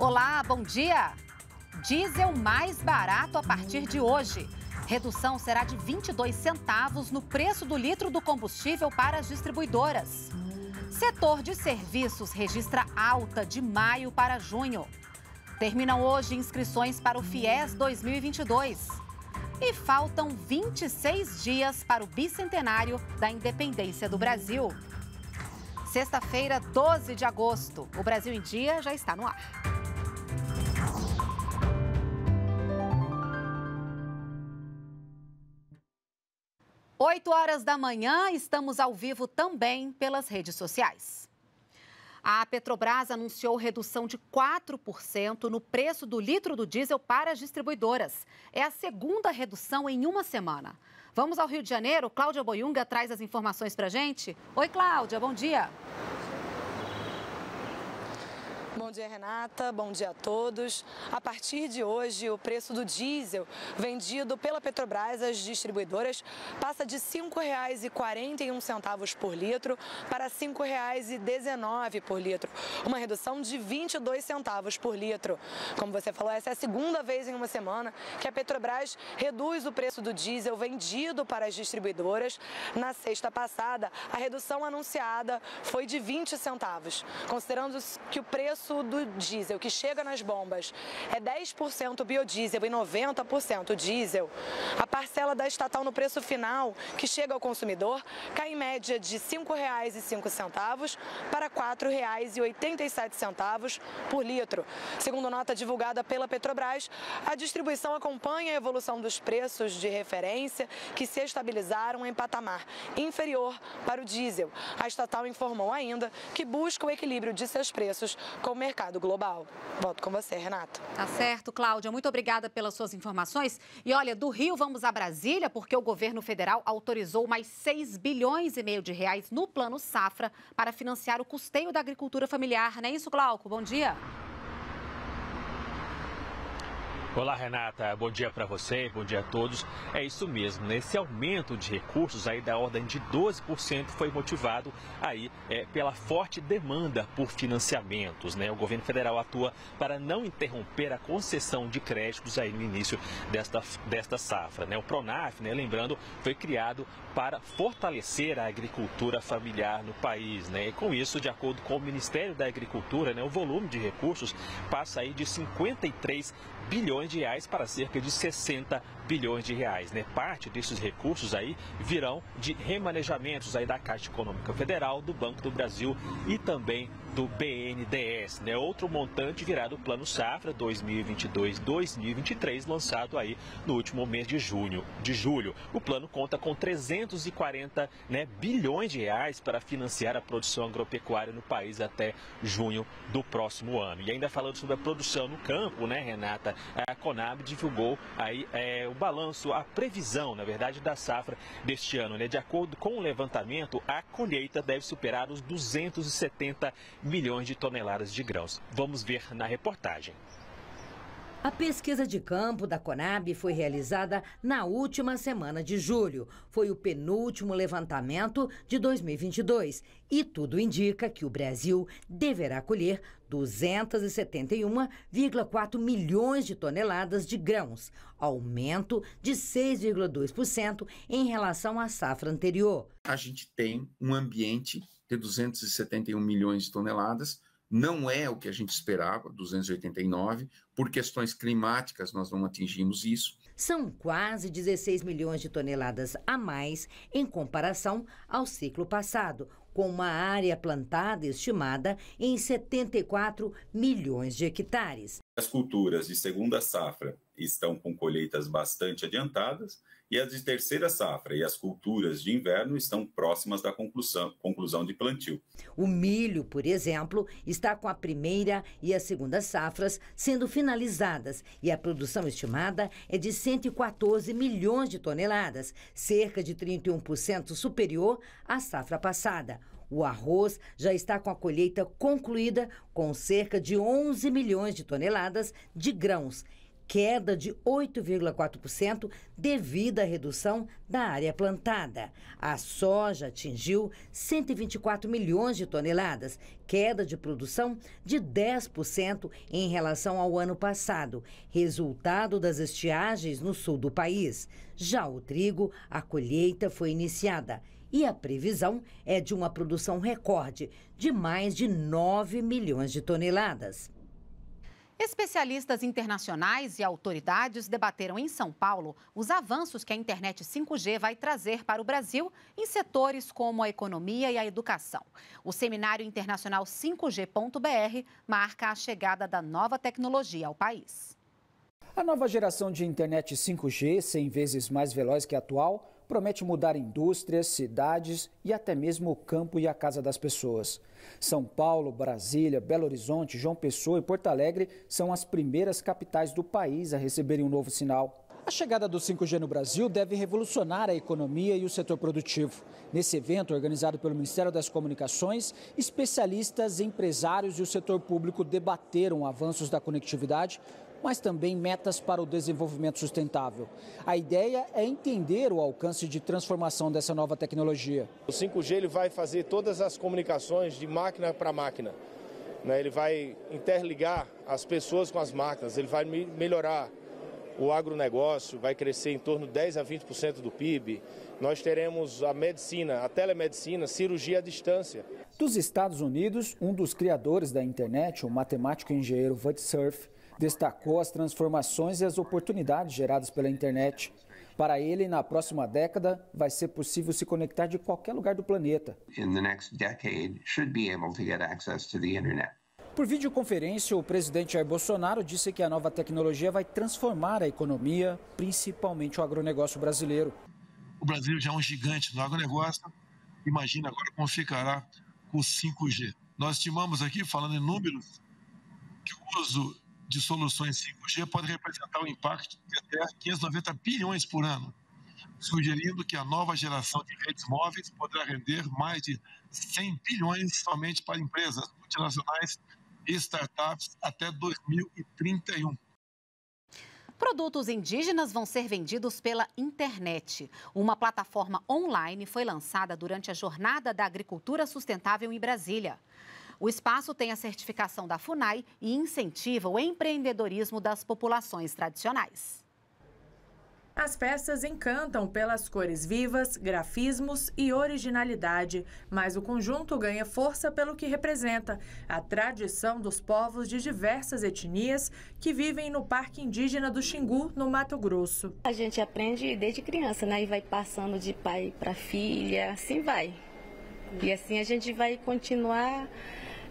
Olá, bom dia! Diesel mais barato a partir de hoje. Redução será de 22 centavos no preço do litro do combustível para as distribuidoras. Setor de serviços registra alta de maio para junho. Terminam hoje inscrições para o FIES 2022. E faltam 26 dias para o bicentenário da independência do Brasil. Sexta-feira, 12 de agosto. O Brasil em Dia já está no ar. 8 horas da manhã, estamos ao vivo também pelas redes sociais. A Petrobras anunciou redução de 4% no preço do litro do diesel para as distribuidoras. É a segunda redução em uma semana. Vamos ao Rio de Janeiro. Cláudia Boiunga traz as informações para a gente. Oi, Cláudia, bom dia. Bom dia, Renata. Bom dia a todos. A partir de hoje, o preço do diesel vendido pela Petrobras às distribuidoras passa de R$ 5,41 por litro para R$ 5,19 por litro, uma redução de 22 centavos por litro. Como você falou, essa é a segunda vez em uma semana que a Petrobras reduz o preço do diesel vendido para as distribuidoras. Na sexta passada, a redução anunciada foi de 20 centavos. Considerando que o preço preço do diesel que chega nas bombas é 10% biodiesel e 90% diesel, a parcela da estatal no preço final que chega ao consumidor cai em média de R$ 5,05 para R$ 4,87 por litro. Segundo nota divulgada pela Petrobras, a distribuição acompanha a evolução dos preços de referência que se estabilizaram em patamar inferior para o diesel. A estatal informou ainda que busca o equilíbrio de seus preços com com o mercado global. Volto com você, Renato. Tá certo, Cláudia. Muito obrigada pelas suas informações. E olha, do Rio vamos a Brasília, porque o governo federal autorizou mais 6 bilhões e meio de reais no Plano Safra para financiar o custeio da agricultura familiar. Não é isso, Glauco? Bom dia. Olá, Renata. Bom dia para você, bom dia a todos. É isso mesmo, né? esse aumento de recursos aí da ordem de 12% foi motivado aí é, pela forte demanda por financiamentos, né? O governo federal atua para não interromper a concessão de créditos aí no início desta, desta safra, né? O Pronaf, né, lembrando, foi criado para fortalecer a agricultura familiar no país, né? E com isso, de acordo com o Ministério da Agricultura, né, o volume de recursos passa aí de 53 bilhões bilhões de reais para cerca de 60 bilhões de reais. Né? Parte desses recursos aí virão de remanejamentos aí da Caixa Econômica Federal, do Banco do Brasil e também do BNDES. Né? Outro montante virá do Plano Safra 2022-2023, lançado aí no último mês de junho, de julho. O plano conta com 340 né, bilhões de reais para financiar a produção agropecuária no país até junho do próximo ano. E ainda falando sobre a produção no campo, né, Renata? a Conab divulgou aí é, o balanço, a previsão, na verdade, da safra deste ano. Né? De acordo com o levantamento, a colheita deve superar os 270 milhões de toneladas de grãos. Vamos ver na reportagem. A pesquisa de campo da Conab foi realizada na última semana de julho. Foi o penúltimo levantamento de 2022 e tudo indica que o Brasil deverá colher 271,4 milhões de toneladas de grãos, aumento de 6,2% em relação à safra anterior. A gente tem um ambiente de 271 milhões de toneladas, não é o que a gente esperava, 289, por questões climáticas nós não atingimos isso. São quase 16 milhões de toneladas a mais em comparação ao ciclo passado, com uma área plantada estimada em 74 milhões de hectares. As culturas de segunda safra estão com colheitas bastante adiantadas e as de terceira safra e as culturas de inverno estão próximas da conclusão, conclusão de plantio. O milho, por exemplo, está com a primeira e a segunda safras sendo finalizadas e a produção estimada é de 114 milhões de toneladas, cerca de 31% superior à safra passada. O arroz já está com a colheita concluída, com cerca de 11 milhões de toneladas de grãos queda de 8,4% devido à redução da área plantada. A soja atingiu 124 milhões de toneladas, queda de produção de 10% em relação ao ano passado, resultado das estiagens no sul do país. Já o trigo, a colheita foi iniciada e a previsão é de uma produção recorde de mais de 9 milhões de toneladas. Especialistas internacionais e autoridades debateram em São Paulo os avanços que a internet 5G vai trazer para o Brasil em setores como a economia e a educação. O seminário internacional 5G.br marca a chegada da nova tecnologia ao país. A nova geração de internet 5G, 100 vezes mais veloz que a atual, promete mudar indústrias, cidades e até mesmo o campo e a casa das pessoas. São Paulo, Brasília, Belo Horizonte, João Pessoa e Porto Alegre são as primeiras capitais do país a receberem um novo sinal. A chegada do 5G no Brasil deve revolucionar a economia e o setor produtivo. Nesse evento, organizado pelo Ministério das Comunicações, especialistas, empresários e o setor público debateram avanços da conectividade mas também metas para o desenvolvimento sustentável. A ideia é entender o alcance de transformação dessa nova tecnologia. O 5G ele vai fazer todas as comunicações de máquina para máquina. Né? Ele vai interligar as pessoas com as máquinas, ele vai melhorar o agronegócio vai crescer em torno de 10 a 20% do PIB. Nós teremos a medicina, a telemedicina, cirurgia à distância. Dos Estados Unidos, um dos criadores da internet, o matemático e engenheiro Vud Cerf, destacou as transformações e as oportunidades geradas pela internet. Para ele, na próxima década, vai ser possível se conectar de qualquer lugar do planeta. Por videoconferência, o presidente Jair Bolsonaro disse que a nova tecnologia vai transformar a economia, principalmente o agronegócio brasileiro. O Brasil já é um gigante no agronegócio. Imagina agora como ficará com o 5G. Nós estimamos aqui, falando em números, que o uso de soluções 5G pode representar um impacto de até 590 bilhões por ano, sugerindo que a nova geração de redes móveis poderá render mais de 100 bilhões somente para empresas multinacionais e startups até 2031. Produtos indígenas vão ser vendidos pela internet. Uma plataforma online foi lançada durante a Jornada da Agricultura Sustentável em Brasília. O espaço tem a certificação da FUNAI e incentiva o empreendedorismo das populações tradicionais. As peças encantam pelas cores vivas, grafismos e originalidade, mas o conjunto ganha força pelo que representa a tradição dos povos de diversas etnias que vivem no Parque Indígena do Xingu, no Mato Grosso. A gente aprende desde criança, né? E vai passando de pai para filha, assim vai. E assim a gente vai continuar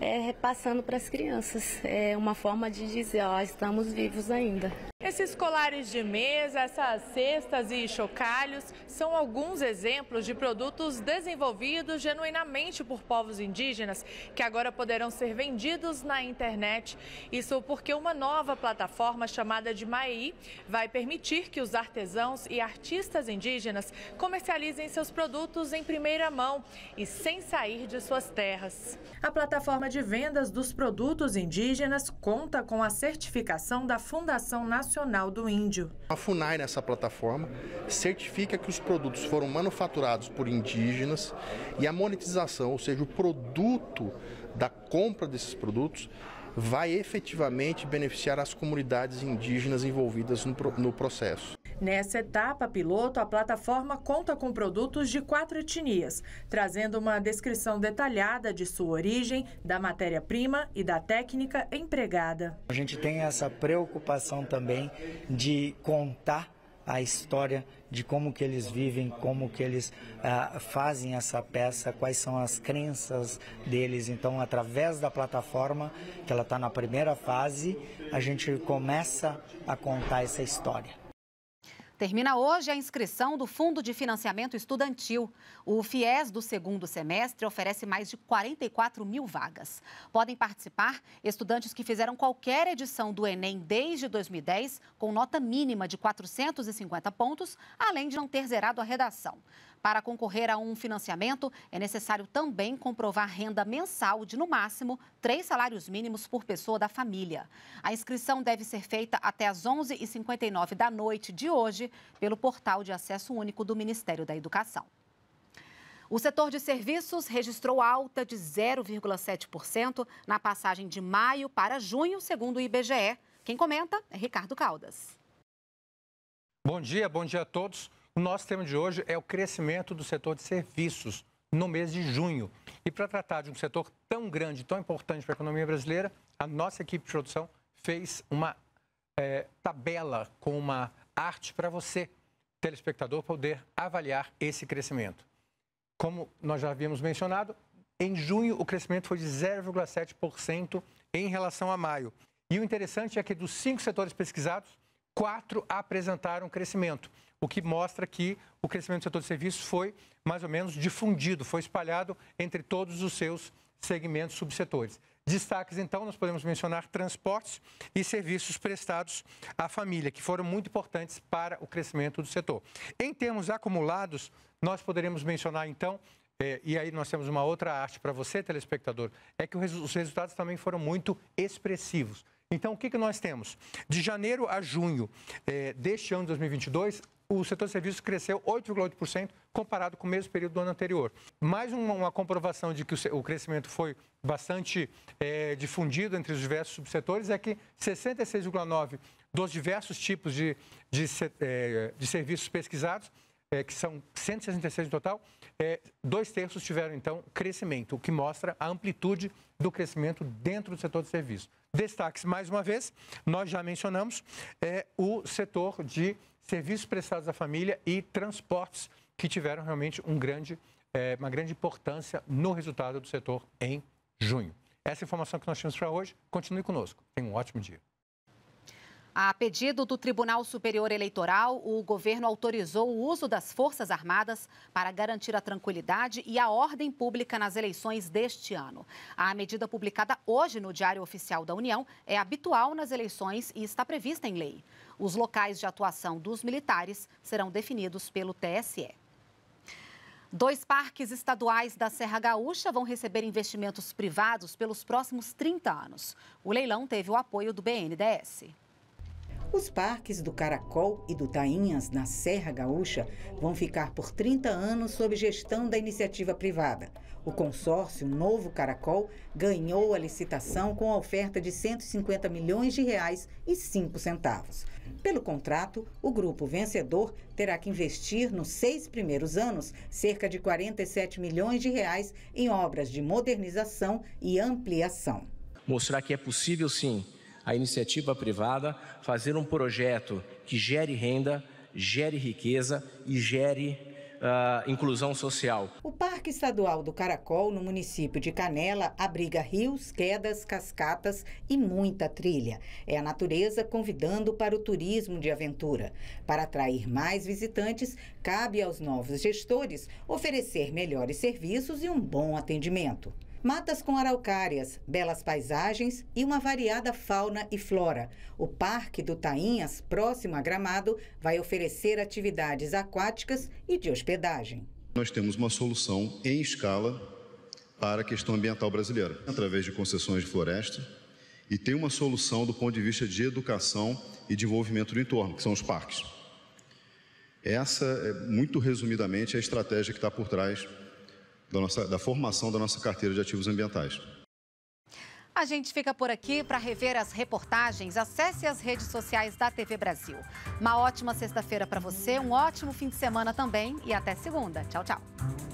é, repassando para as crianças. É uma forma de dizer, ó, estamos vivos ainda. Esses colares de mesa, essas cestas e chocalhos são alguns exemplos de produtos desenvolvidos genuinamente por povos indígenas que agora poderão ser vendidos na internet. Isso porque uma nova plataforma chamada de Mai vai permitir que os artesãos e artistas indígenas comercializem seus produtos em primeira mão e sem sair de suas terras. A plataforma de vendas dos produtos indígenas conta com a certificação da Fundação Nacional Nacional do Índio. A FUNAI, nessa plataforma, certifica que os produtos foram manufaturados por indígenas e a monetização, ou seja, o produto da compra desses produtos, vai efetivamente beneficiar as comunidades indígenas envolvidas no, processo. Nessa etapa piloto, a plataforma conta com produtos de quatro etnias, trazendo uma descrição detalhada de sua origem, da matéria-prima e da técnica empregada. A gente tem essa preocupação também de contar a história de como que eles vivem, como que eles ah, fazem essa peça, quais são as crenças deles. Então, através da plataforma, que ela está na primeira fase, a gente começa a contar essa história. Termina hoje a inscrição do Fundo de Financiamento Estudantil. O FIES do segundo semestre oferece mais de 44 mil vagas. Podem participar estudantes que fizeram qualquer edição do Enem desde 2010, com nota mínima de 450 pontos, além de não ter zerado a redação. Para concorrer a um financiamento, é necessário também comprovar renda mensal de, no máximo, três salários mínimos por pessoa da família. A inscrição deve ser feita até às 11h59 da noite de hoje pelo portal de acesso único do Ministério da Educação. O setor de serviços registrou alta de 0,7% na passagem de maio para junho, segundo o IBGE. Quem comenta é Ricardo Caldas. Bom dia, bom dia a todos. O nosso tema de hoje é o crescimento do setor de serviços no mês de junho. E para tratar de um setor tão grande, tão importante para a economia brasileira, a nossa equipe de produção fez uma é, tabela com uma arte para você, telespectador, poder avaliar esse crescimento. Como nós já havíamos mencionado, em junho o crescimento foi de 0,7% em relação a maio. E o interessante é que dos cinco setores pesquisados, quatro apresentaram crescimento, o que mostra que o crescimento do setor de serviços foi mais ou menos difundido, foi espalhado entre todos os seus segmentos subsetores. Destaques, então, nós podemos mencionar transportes e serviços prestados à família, que foram muito importantes para o crescimento do setor. Em termos acumulados, nós poderemos mencionar, então, é, e aí nós temos uma outra arte para você, telespectador, é que os resultados também foram muito expressivos. Então, o que, que nós temos? De janeiro a junho é, deste ano 2022, o setor de serviços cresceu 8,8% comparado com o mesmo período do ano anterior. Mais uma, uma comprovação de que o, o crescimento foi bastante é, difundido entre os diversos subsetores é que 66,9% dos diversos tipos de, de, de, eh, de serviços pesquisados é, que são 166 no total, é, dois terços tiveram, então, crescimento, o que mostra a amplitude do crescimento dentro do setor de serviços. Destaques, mais uma vez, nós já mencionamos é, o setor de serviços prestados à família e transportes, que tiveram realmente um grande, é, uma grande importância no resultado do setor em junho. Essa informação que nós tínhamos para hoje. Continue conosco. Tenha um ótimo dia. A pedido do Tribunal Superior Eleitoral, o governo autorizou o uso das Forças Armadas para garantir a tranquilidade e a ordem pública nas eleições deste ano. A medida publicada hoje no Diário Oficial da União é habitual nas eleições e está prevista em lei. Os locais de atuação dos militares serão definidos pelo TSE. Dois parques estaduais da Serra Gaúcha vão receber investimentos privados pelos próximos 30 anos. O leilão teve o apoio do BNDES. Os parques do Caracol e do Tainhas, na Serra Gaúcha, vão ficar por 30 anos sob gestão da iniciativa privada. O consórcio Novo Caracol ganhou a licitação com a oferta de 150 milhões de reais e 5 centavos. Pelo contrato, o grupo vencedor terá que investir nos seis primeiros anos cerca de 47 milhões de reais em obras de modernização e ampliação. Mostrar que é possível sim a iniciativa privada fazer um projeto que gere renda, gere riqueza e gere Uh, inclusão social. O Parque Estadual do Caracol, no município de Canela, abriga rios, quedas, cascatas e muita trilha. É a natureza convidando para o turismo de aventura. Para atrair mais visitantes, cabe aos novos gestores oferecer melhores serviços e um bom atendimento. Matas com araucárias, belas paisagens e uma variada fauna e flora. O Parque do Tainhas, próximo a Gramado, vai oferecer atividades aquáticas e de hospedagem. Nós temos uma solução em escala para a questão ambiental brasileira, através de concessões de floresta, e tem uma solução do ponto de vista de educação e desenvolvimento do entorno, que são os parques. Essa, é, muito resumidamente, é a estratégia que está por trás da, nossa, da formação da nossa carteira de ativos ambientais. A gente fica por aqui para rever as reportagens. Acesse as redes sociais da TV Brasil. Uma ótima sexta-feira para você, um ótimo fim de semana também e até segunda. Tchau, tchau.